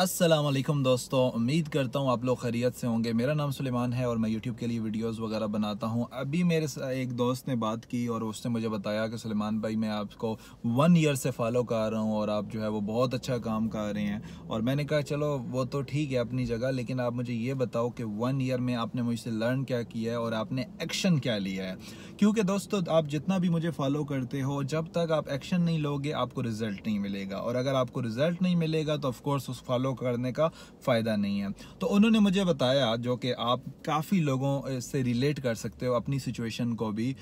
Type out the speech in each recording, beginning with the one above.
असलम दोस्तों उम्मीद करता हूँ आप लोग खैरियत से होंगे मेरा नाम सुलेमान है और मैं YouTube के लिए वीडियोस वगैरह बनाता हूँ अभी मेरे एक दोस्त ने बात की और उसने मुझे बताया कि सुलेमान भाई मैं आपको वन ईयर से फॉलो कर रहा हूँ और आप जो है वो बहुत अच्छा काम कर रहे हैं और मैंने कहा चलो वो तो ठीक है अपनी जगह लेकिन आप मुझे ये बताओ कि वन ईयर में आपने मुझसे लर्न क्या किया है और आपने एक्शन क्या लिया है क्योंकि दोस्तों आप जितना भी मुझे फॉलो करते हो जब तक आप एक्शन नहीं लोगे आपको रिज़ल्ट नहीं मिलेगा और अगर आपको रिज़ल्ट नहीं मिलेगा तो ऑफकोर्स उस फॉलो फॉलो करने का फ़ायदा नहीं है तो उन्होंने मुझे बताया जो कि आप काफ़ी लोगों से रिलेट कर सकते हो अपनी सिचुएशन को भी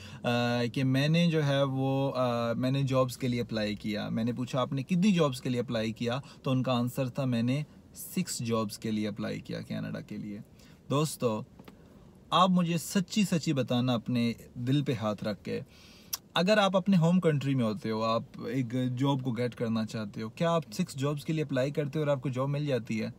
कि मैंने जो है वो आ, मैंने जॉब्स के लिए अप्लाई किया मैंने पूछा आपने कितनी जॉब्स के लिए अप्लाई किया तो उनका आंसर था मैंने सिक्स जॉब्स के लिए अप्लाई किया कनाडा के लिए दोस्तों आप मुझे सच्ची सच्ची बताना अपने दिल पे हाथ रख के अगर आप अपने होम कंट्री में होते हो आप एक जॉब को गेट करना चाहते हो क्या आप सिक्स जॉब्स के लिए अप्लाई करते हो और आपको जॉब मिल जाती है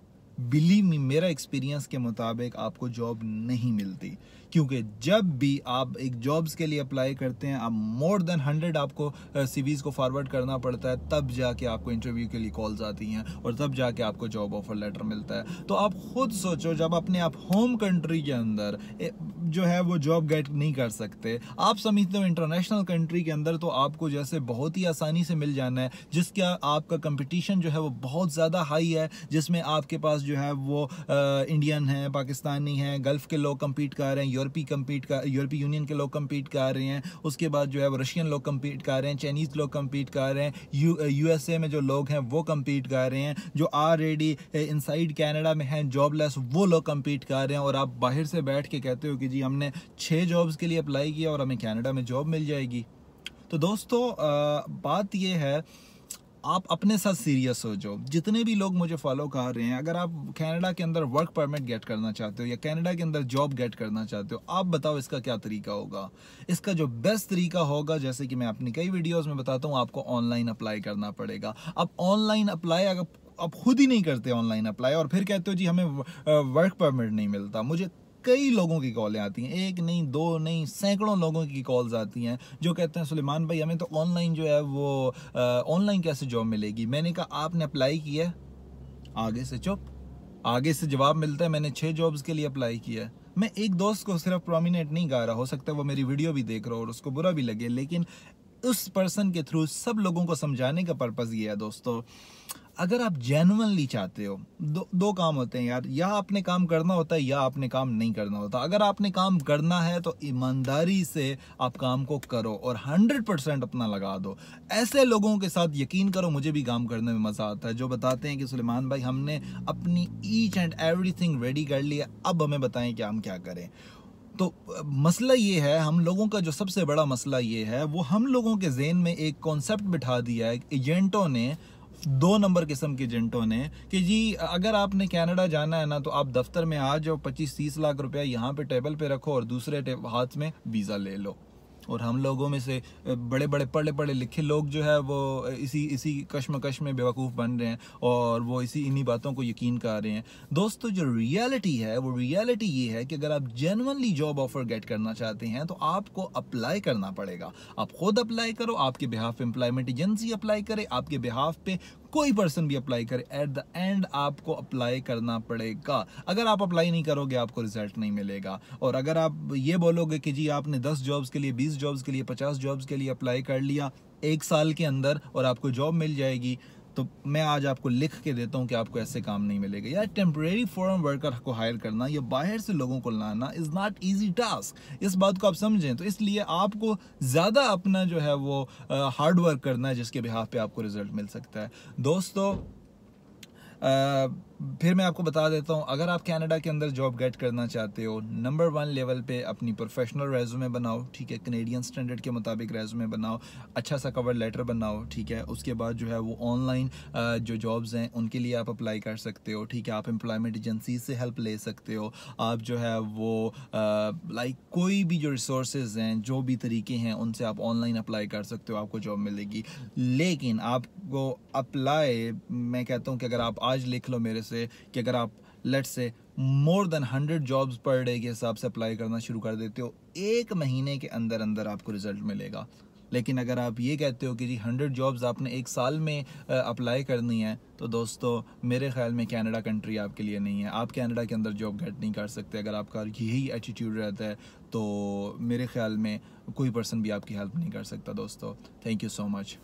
बिलीव मी मेरा एक्सपीरियंस के मुताबिक आपको जॉब नहीं मिलती क्योंकि जब भी आप एक जॉब्स के लिए अप्लाई करते हैं आप मोर देन हंड्रेड आपको सीवीज़ को फॉरवर्ड करना पड़ता है तब जाके आपको इंटरव्यू के लिए कॉल्स आती हैं और तब जाके आपको जॉब ऑफर लेटर मिलता है तो आप खुद सोचो जब अपने आप होम कंट्री के अंदर जो है वो जॉब गेट नहीं कर सकते आप समझते हो इंटरनेशनल कंट्री के अंदर तो आपको जैसे बहुत ही आसानी से मिल जाना है जिसका आपका कंपटीशन जो है वो बहुत ज़्यादा हाई है जिसमें आपके पास जो है वो आ, इंडियन है पाकिस्तानी है गल्फ़ के लोग कम्पीट कर रहे हैं यूरोपी कम्पीट कर यूरोपी यूनियन के लोग कम्पीट कर रहे हैं उसके बाद जो है वो रशियन लोग कम्पीट कर रहे हैं चाइनीज़ लोग कम्पीट कर रहे हैं यू में जो लोग हैं वो कम्पीट कर रहे हैं जो ऑलरेडी इनसाइड साइड में हैं जॉबलेस वो लोग कम्पीट कर रहे हैं और आप बाहर से बैठ के कहते हो कि जी हमने छः जॉब्स के लिए अप्लाई किया और हमें कनाडा में जॉब मिल जाएगी तो दोस्तों बात यह है आप अपने साथ सीरियस हो जो जितने भी लोग मुझे फॉलो कर रहे हैं अगर आप कनाडा के अंदर वर्क परमिट गेट करना चाहते हो या कनाडा के अंदर जॉब गेट करना चाहते हो आप बताओ इसका क्या तरीका होगा इसका जो बेस्ट तरीका होगा जैसे कि मैं अपनी कई वीडियोस में बताता हूँ आपको ऑनलाइन अप्लाई करना पड़ेगा अब ऑनलाइन अप्लाई अगर आप खुद ही नहीं करते ऑनलाइन अप्लाई और फिर कहते हो जी हमें वर्क परमिट नहीं मिलता मुझे कई लोगों की कॉलें आती हैं एक नहीं दो नहीं सैकड़ों लोगों की कॉल्स आती हैं जो कहते हैं सुलेमान भाई हमें तो ऑनलाइन जो है वो ऑनलाइन कैसे जॉब मिलेगी मैंने कहा आपने अप्लाई किया आगे से चुप आगे से जवाब मिलता है मैंने छः जॉब्स के लिए अप्लाई किया है मैं एक दोस्त को सिर्फ प्रोमिनेंट नहीं गा रहा हो सकता है वो मेरी वीडियो भी देख रहा हो और उसको बुरा भी लगे लेकिन उस पर्सन के थ्रू सब लोगों को समझाने का पर्पज़ ये है दोस्तों अगर आप जेनुअनली चाहते हो दो दो काम होते हैं यार या आपने काम करना होता है या आपने काम नहीं करना होता अगर आपने काम करना है तो ईमानदारी से आप काम को करो और 100 परसेंट अपना लगा दो ऐसे लोगों के साथ यकीन करो मुझे भी काम करने में मज़ा आता है जो बताते हैं कि सुलेमान भाई हमने अपनी ईच एंड एवरी रेडी कर लिया अब हमें बताएं कि हम क्या करें तो मसला ये है हम लोगों का जो सबसे बड़ा मसला ये है वो हम लोगों के जेन में एक कॉन्सेप्ट बिठा दिया है एजेंटों ने दो नंबर किस्म के जिनटों ने कि जी अगर आपने कनाडा जाना है ना तो आप दफ्तर में आ जाओ पच्चीस तीस लाख रुपया यहाँ पे टेबल पे रखो और दूसरे हाथ में वीज़ा ले लो और हम लोगों में से बड़े बड़े पढ़े पढ़े लिखे लोग जो है वो इसी इसी कश्मकश में बेवकूफ़ बन रहे हैं और वो इसी इन्हीं बातों को यकीन कर रहे हैं दोस्तों तो जो रियलिटी है वो रियलिटी ये है कि अगर आप जेनवनली जॉब ऑफर गेट करना चाहते हैं तो आपको अप्लाई करना पड़ेगा आप खुद अप्लाई करो आपके बिहाफ एम्प्लॉयमेंट एजेंसी अप्लाई करे आपके बिहाफ पे कोई पर्सन भी अप्लाई करे एट द एंड आपको अप्लाई करना पड़ेगा अगर आप अप्लाई नहीं करोगे आपको रिजल्ट नहीं मिलेगा और अगर आप ये बोलोगे कि जी आपने दस जॉब्स के लिए बीस जॉब्स के लिए पचास जॉब्स के लिए अप्लाई कर लिया एक साल के अंदर और आपको जॉब मिल जाएगी तो मैं आज आपको लिख के देता हूँ कि आपको ऐसे काम नहीं मिलेगा या टेम्प्रेरी फॉरम वर्कर को हायर करना या बाहर से लोगों को लाना इज़ नॉट ईजी टास्क इस बात को आप समझें तो इसलिए आपको ज़्यादा अपना जो है वो हार्ड वर्क करना है जिसके बिहाफ पे आपको रिजल्ट मिल सकता है दोस्तों आ, फिर मैं आपको बता देता हूँ अगर आप कनाडा के अंदर जॉब गेट करना चाहते हो नंबर वन लेवल पे अपनी प्रोफेशनल रेज्यूमे बनाओ ठीक है कनेडियन स्टैंडर्ड के मुताबिक रेज्यूमे बनाओ अच्छा सा कवर लेटर बनाओ ठीक है उसके बाद जो है वो ऑनलाइन जो जॉब्स हैं उनके लिए आप अप्लाई कर सकते हो ठीक है आप एम्प्लॉयमेंट एजेंसी से हेल्प ले सकते हो आप जो है वो लाइक कोई भी जो रिसोर्सेज हैं जो भी तरीके हैं उनसे आप ऑनलाइन अप्लाई कर सकते हो आपको जॉब मिलेगी लेकिन आपको अप्लाई मैं कहता हूँ कि अगर आप आज लिख लो मेरे से कि अगर आप let's say more than hundred jobs per day के हिसाब से अप्लाई करना शुरू कर देते हो एक महीने के अंदर अंदर आपको रिजल्ट मिलेगा लेकिन अगर आप ये कहते हो कि जी हंड्रेड जॉब्स आपने एक साल में अप्लाई करनी है तो दोस्तों मेरे ख्याल में कनाडा कंट्री आपके लिए नहीं है आप कनाडा के अंदर जॉब गेट नहीं कर सकते अगर आपका यही एटीट्यूड रहता है तो मेरे ख्याल में कोई पर्सन भी आपकी हेल्प नहीं कर सकता दोस्तों थैंक यू सो मच